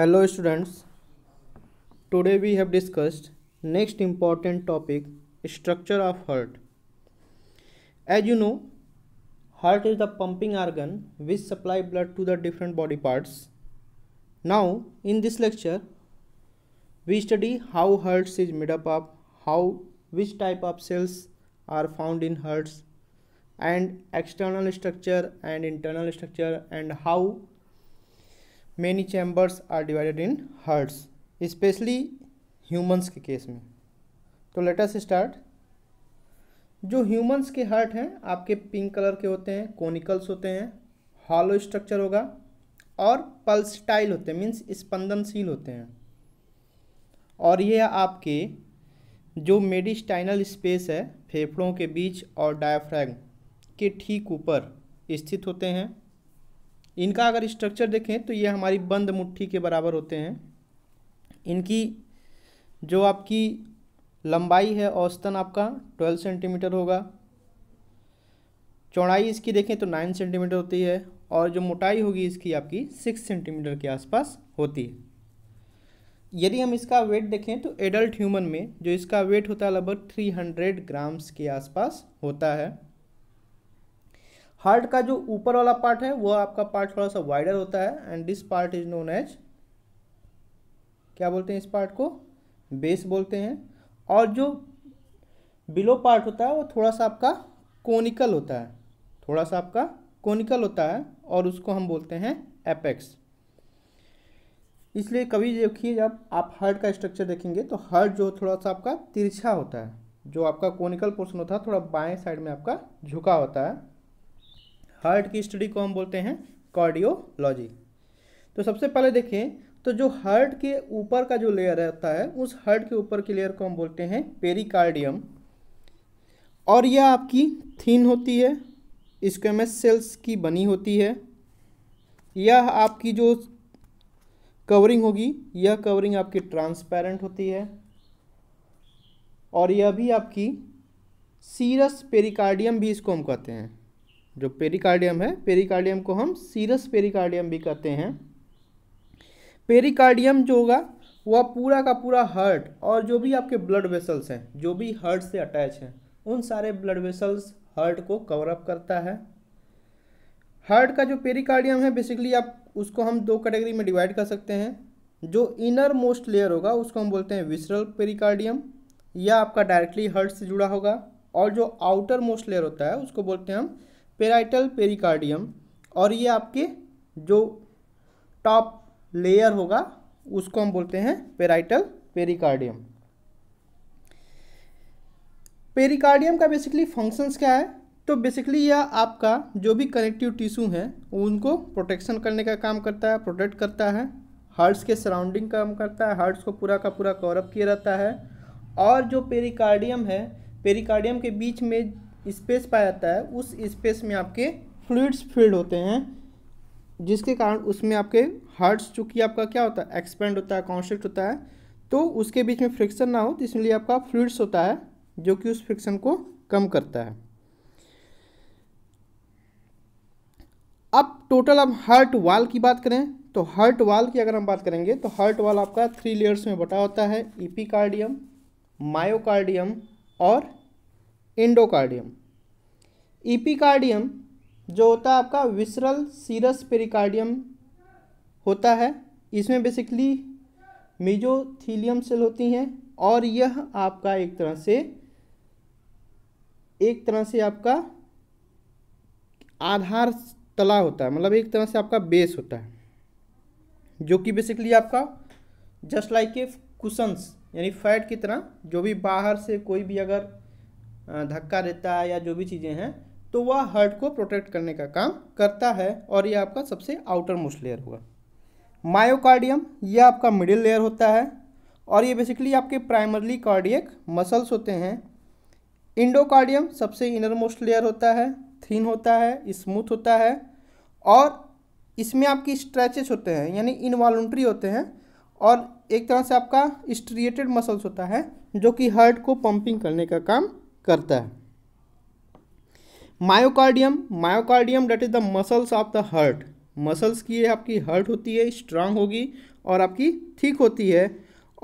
hello students today we have discussed next important topic structure of heart as you know heart is the pumping organ which supply blood to the different body parts now in this lecture we study how heart is made up of how which type of cells are found in hearts and external structure and internal structure and how many chambers are divided in hearts specially humans के case में तो let's start जो humans के heart हैं आपके pink colour के होते हैं कोनिकल्स होते हैं हॉलो स्ट्रक्चर होगा और पल्सटाइल होते हैं मीन्स स्पंदनशील होते हैं और ये आपके जो मेडिस्टाइनल स्पेस है फेफड़ों के बीच और डायफ्रैग के ठीक ऊपर स्थित होते हैं इनका अगर स्ट्रक्चर देखें तो ये हमारी बंद मुट्ठी के बराबर होते हैं इनकी जो आपकी लंबाई है औसतन आपका ट्वेल्व सेंटीमीटर होगा चौड़ाई इसकी देखें तो नाइन सेंटीमीटर होती है और जो मोटाई होगी इसकी आपकी सिक्स सेंटीमीटर के आसपास होती है यदि हम इसका वेट देखें तो एडल्ट ह्यूमन में जो इसका वेट होता है लगभग थ्री हंड्रेड ग्राम्स के आसपास होता है हार्ट का जो ऊपर वाला पार्ट है वो आपका पार्ट थोड़ा सा वाइडर होता है and this part is known as क्या बोलते हैं इस पार्ट को बेस बोलते हैं और जो बिलो पार्ट होता है वो थोड़ा सा आपका कोनिकल होता है थोड़ा सा आपका कोनिकल होता है और उसको हम बोलते हैं एपेक्स इसलिए कभी देखिए जब आप हर्ट का स्ट्रक्चर देखेंगे तो हर्ट जो थोड़ा सा आपका तिरछा होता है जो आपका कोनिकल पोर्शन होता है थोड़ा बाएं साइड में आपका झुका होता है हार्ट की स्टडी को हम बोलते हैं कार्डियोलॉजी तो सबसे पहले देखें तो जो हार्ट के ऊपर का जो लेयर रहता है उस हार्ट के ऊपर की लेयर को हम बोलते हैं पेरिकार्डियम और यह आपकी थीन होती है स्क्वेमस सेल्स की बनी होती है यह आपकी जो कवरिंग होगी यह कवरिंग आपकी ट्रांसपेरेंट होती है और यह भी आपकी सीरस पेरिकार्डियम भी इसको हम कहते हैं जो पेरिकार्डियम है पेरिकार्डियम को हम सीरस पेरिकार्डियम भी कहते हैं पेरिकार्डियम जो होगा वह पूरा का पूरा हर्ट और जो भी आपके ब्लड वेसल्स हैं जो भी हर्ट से अटैच हैं उन सारे ब्लड वेसल्स हर्ट को कवर अप करता है हार्ट का जो पेरिकार्डियम है बेसिकली आप उसको हम दो कैटेगरी में डिवाइड कर सकते हैं जो इनर मोस्ट लेयर होगा उसको हम बोलते हैं विसरल पेरिकार्डियम या आपका डायरेक्टली हर्ट से जुड़ा होगा और जो आउटर मोस्ट लेयर होता है उसको बोलते हैं हम पेराइटल पेरिकार्डियम और ये आपके जो टॉप लेयर होगा उसको हम बोलते हैं पेराइटल पेरिकार्डियम पेरिकार्डियम का बेसिकली फंक्शंस क्या है तो बेसिकली यह आपका जो भी कनेक्टिव टिश्यू है उनको प्रोटेक्शन करने का काम करता है प्रोटेक्ट करता है हर्ट्स के सराउंडिंग काम करता है हर्ट्स को पूरा का पूरा कवरअप किया रहता है और जो पेरिकार्डियम है पेरिकार्डियम के बीच में स्पेस पाया जाता है उस स्पेस में आपके फ्लूड्स फील्ड होते हैं जिसके कारण उसमें आपके हार्ट्स चूँकि आपका क्या होता है एक्सपेंड होता है कॉन्स्ट्रिक्ट होता है तो उसके बीच में फ्रिक्शन ना हो तो इसलिए आपका फ्लूड्स होता है जो कि उस फ्रिक्शन को कम करता है अब टोटल अब हर्ट वाल की बात करें तो हर्ट वाल की अगर हम बात करेंगे तो हर्ट वाल आपका थ्री लेयर्स में बटा होता है ईपी कार्डियम मायोकार्डियम और इंडोकार्डियम ईपीकार्डियम जो होता है आपका विसरल सीरस पेरिकार्डियम होता है इसमें बेसिकली मीजोथीलियम सेल होती हैं और यह आपका एक तरह से एक तरह से आपका आधार तला होता है मतलब एक तरह से आपका बेस होता है जो कि बेसिकली आपका जस्ट लाइक ए कुशंस यानी फैट की तरह जो भी बाहर से कोई भी अगर धक्का रहता है या जो भी चीज़ें हैं तो वह हर्ट को प्रोटेक्ट करने का काम करता है और यह आपका सबसे आउटर मोस्ट लेयर हुआ मायोकार्डियम यह आपका मिडिल लेयर होता है और ये बेसिकली आपके प्राइमरली कार्डियक मसल्स होते हैं इंडोकार्डियम सबसे इनर मोस्ट लेयर होता है थीन होता है स्मूथ होता है और इसमें आपकी स्ट्रेचेस होते हैं यानी इनवॉल्ट्री होते हैं और एक तरह से आपका स्ट्रिएटेड मसल्स होता है जो कि हार्ट को पंपिंग करने का काम करता है myocardium myocardium that is the muscles of the heart muscles की आपकी हर्ट होती है स्ट्रांग होगी और आपकी ठीक होती है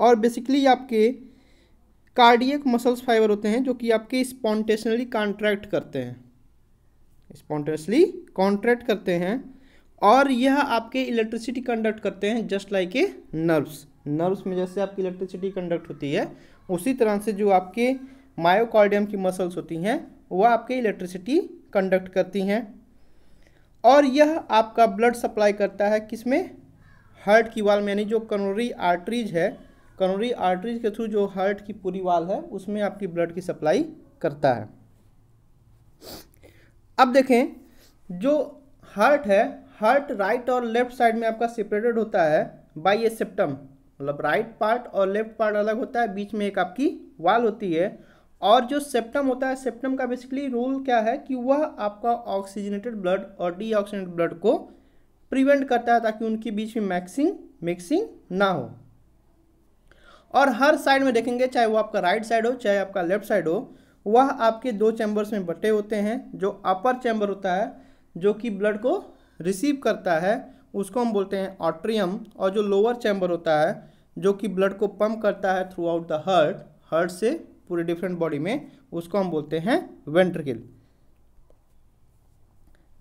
और बेसिकली आपके कार्डियक मसल्स फाइबर होते हैं जो कि आपके स्पॉन्टेशनली कॉन्ट्रैक्ट करते हैं स्पॉन्टेशनली कॉन्ट्रैक्ट करते हैं और यह आपके इलेक्ट्रिसिटी कंडक्ट करते हैं just like a nerves nerves में जैसे आपकी इलेक्ट्रिसिटी कंडक्ट होती है उसी तरह से जो आपके मायोकॉर्डियम की मसल्स होती हैं वह आपके इलेक्ट्रिसिटी कंडक्ट करती हैं और यह आपका ब्लड सप्लाई करता है किसमें हर्ट की वाल में यानी जो कनोरी आर्टरीज है कनोरी आर्टरीज के थ्रू जो हार्ट की पूरी वाल है उसमें आपकी ब्लड की सप्लाई करता है अब देखें जो हर्ट है हर्ट राइट और लेफ्ट साइड में आपका सेपरेटेड होता है बाई ए सेप्टम मतलब राइट पार्ट और लेफ्ट पार्ट अलग होता है बीच में एक आपकी वाल होती है और जो सेप्टम होता है सेप्टम का बेसिकली रोल क्या है कि वह आपका ऑक्सीजनेटेड ब्लड और डीऑक्सीजनेटेड ब्लड को प्रिवेंट करता है ताकि उनके बीच में मैक्सिंग मिक्सिंग ना हो और हर साइड में देखेंगे चाहे वो आपका राइट साइड हो चाहे आपका लेफ्ट साइड हो वह आपके दो चैम्बर्स में बटे होते हैं जो अपर चैम्बर होता है जो कि ब्लड को रिसीव करता है उसको हम बोलते हैं ऑट्रियम और जो लोअर चैम्बर होता है जो कि ब्लड को पम्प करता है throughout the heart heart से पूरे डिफरेंट बॉडी में उसको हम बोलते हैं वेंट्रिकल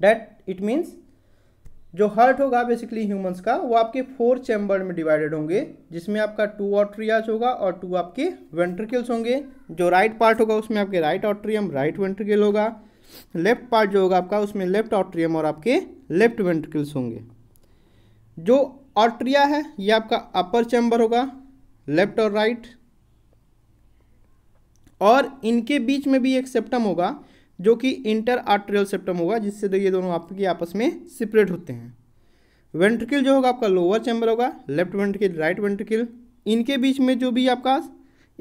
डेट इट मीन्स जो हार्ट होगा बेसिकली ह्यूमंस का वो आपके फोर चैम्बर में डिवाइडेड होंगे जिसमें आपका टू ऑट्रियाज होगा और टू आपके वेंट्रिकल्स होंगे जो राइट right पार्ट होगा उसमें आपके राइट ऑट्रियम राइट वेंट्रिकल होगा लेफ्ट पार्ट जो होगा आपका उसमें लेफ्ट ऑट्रियम और आपके लेफ्ट वेंट्रिकल्स होंगे जो ऑट्रिया है ये आपका अपर चैम्बर होगा लेफ्ट और राइट right, और इनके बीच में भी एक सेप्टम होगा जो कि इंटर आर्ट्रियल सेप्टम होगा जिससे तो ये दोनों आपके आपस में सेपरेट होते हैं वेंट्रिकल जो होगा आपका लोअर चैम्बर होगा लेफ्ट वेंट्रिकल राइट वेंट्रिकल इनके बीच में जो भी आपका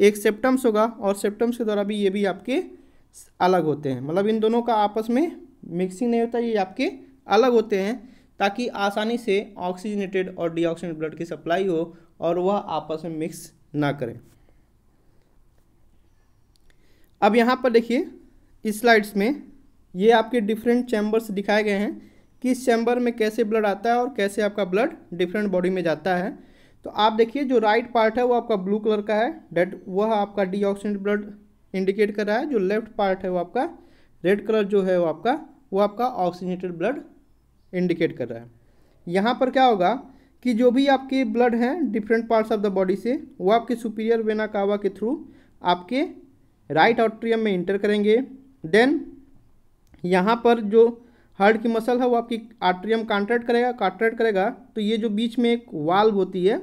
एक सेप्टम्स होगा और सेप्टम्स के द्वारा भी ये भी आपके अलग होते हैं मतलब इन दोनों का आपस में मिक्सिंग नहीं होता ये आपके अलग होते हैं ताकि आसानी से ऑक्सीजनेटेड और डीऑक्सीजनेटेड ब्लड की सप्लाई हो और वह आपस में मिक्स ना करें अब यहाँ पर देखिए इस स्लाइड्स में ये आपके डिफरेंट चैम्बर्स दिखाए गए हैं किस चैम्बर में कैसे ब्लड आता है और कैसे आपका ब्लड डिफरेंट बॉडी में जाता है तो आप देखिए जो राइट पार्ट है वो आपका ब्लू कलर का है डेट वह आपका डी ब्लड इंडिकेट कर रहा है जो लेफ्ट पार्ट है वो आपका रेड कलर जो है वो आपका वो आपका ऑक्सीजनेटेड ब्लड इंडिकेट कर रहा है यहाँ पर क्या होगा कि जो भी आपके ब्लड हैं different parts of the body से वो आपके सुपीरियर वेना कावा के थ्रू आपके राइट ऑट्रियम में इंटर करेंगे देन यहाँ पर जो हर्ड की मसल है वो आपकी आर्ट्रियम कॉन्ट्रैक्ट करेगा कॉन्ट्रैक्ट करेगा तो ये जो बीच में एक वाल्व होती है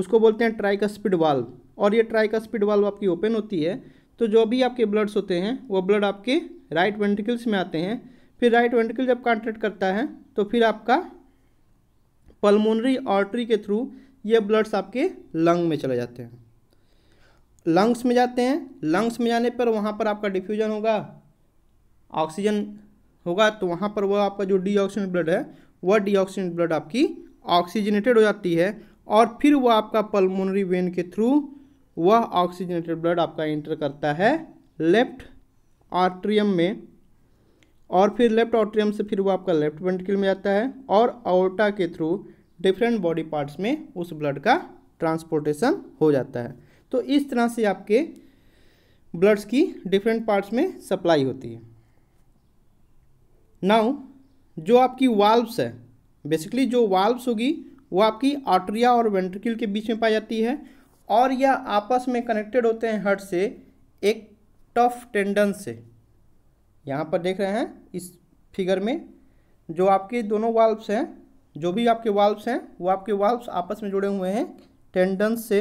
उसको बोलते हैं ट्राइका स्पीड वाल्व और ये ट्राइका स्पीड वाल्व आपकी ओपन होती है तो जो भी आपके ब्लड्स होते हैं वो ब्लड आपके राइट वेंटिकल्स में आते हैं फिर राइट वेंटिकल जब कॉन्ट्रैक्ट करता है तो फिर आपका पलमोनरी ऑर्ट्री के थ्रू ये ब्लड्स आपके लंग में चले जाते हैं लंग्स में जाते हैं लंग्स में जाने पर वहाँ पर आपका डिफ्यूजन होगा ऑक्सीजन होगा तो वहाँ पर वह आपका जो डी ब्लड है वह डी ब्लड आपकी ऑक्सीजनेटेड हो जाती है और फिर वह आपका पल्मोनरी वेन के थ्रू वह ऑक्सीजनेटेड ब्लड आपका इंटर करता है लेफ्ट आर्ट्रियम में और फिर लेफ्ट आर्ट्रियम से फिर वो आपका लेफ्ट वेंटिकल में जाता है और aorta के थ्रू डिफरेंट बॉडी पार्ट्स में उस ब्लड का ट्रांसपोर्टेशन हो जाता है तो इस तरह से आपके ब्लड्स की डिफरेंट पार्ट्स में सप्लाई होती है नाउ जो आपकी वाल्व्स है बेसिकली जो वाल्व्स होगी वो आपकी आर्ट्रिया और वेंट्रिकल के बीच में पाई जाती है और यह आपस में कनेक्टेड होते हैं हर्ट से एक टफ टेंडन से यहाँ पर देख रहे हैं इस फिगर में जो आपके दोनों वाल्व्स हैं जो भी आपके वाल्व्स हैं वो आपके वाल्व्स आपस में जुड़े हुए हैं टेंडन से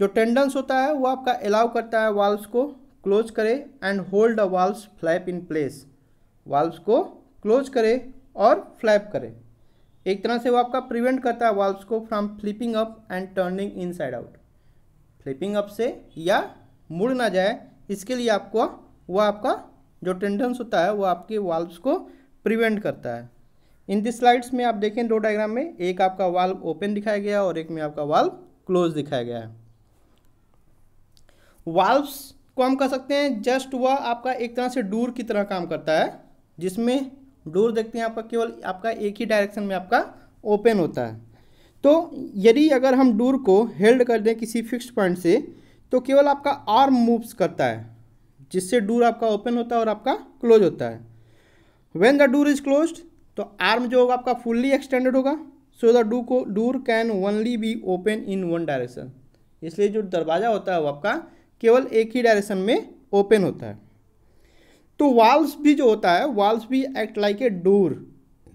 जो टेंडेंस होता है वो आपका अलाउ करता है वाल्व्स को क्लोज करे and hold a valves flap in place valves को क्लोज करे और फ्लैप करे एक तरह से वो आपका प्रिवेंट करता है वाल्व्स को from flipping up and turning inside out flipping up से या मुड़ ना जाए इसके लिए आपको वह आपका जो टेंडेंस होता है वो आपके वाल्व्स को प्रिवेंट करता है इन दिस स्लाइड्स में आप देखें दो डायग्राम में एक आपका वाल्व ओपन दिखाया गया और एक में आपका वाल्व क्लोज दिखाया गया है वाल्व्स को हम कह सकते हैं जस्ट वह आपका एक तरह से डूर की तरह काम करता है जिसमें डोर देखते हैं आपका केवल आपका एक ही डायरेक्शन में आपका ओपन होता है तो यदि अगर हम डोर को हेल्ड कर दें किसी फिक्स्ड पॉइंट से तो केवल आपका आर्म मूव्स करता है जिससे डोर आपका ओपन होता है और आपका क्लोज होता है when the door is close तो आर्म जो होगा आपका फुल्ली एक्सटेंडेड होगा सो द डू को door can only be open in one direction इसलिए जो दरवाज़ा होता है वो आपका केवल एक ही डायरेक्शन में ओपन होता है तो वाल्व्स भी जो होता है वाल्व्स भी एक्ट लाइक ए डोर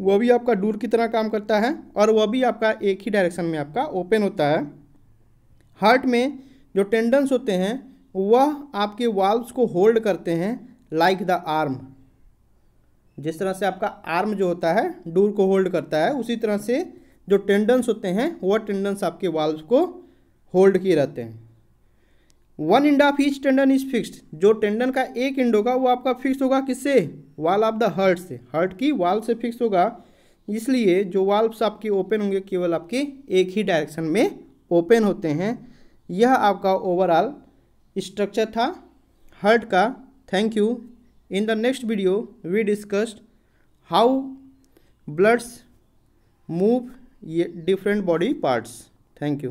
वह भी आपका डोर की तरह काम करता है और वह भी आपका एक ही डायरेक्शन में आपका ओपन होता है हार्ट में जो टेंडन्स होते हैं वह आपके वाल्व्स को होल्ड करते हैं लाइक द आर्म जिस तरह से आपका आर्म जो होता है डोर को होल्ड करता है उसी तरह से जो टेंडन्स होते हैं वह टेंडन्स आपके वाल्व को होल्ड किए रहते हैं one end of each tendon is fixed जो टेंडन का एक इंड होगा वो आपका फिक्स होगा किससे वाल ऑफ द हर्ट से हर्ट की वाल से फिक्स होगा इसलिए जो वाल्व्स आपके ओपन होंगे केवल आपके एक ही डायरेक्शन में ओपन होते हैं यह आपका ओवरऑल स्ट्रक्चर था हर्ट का thank you in the next video we discussed how bloods move ये different body parts thank you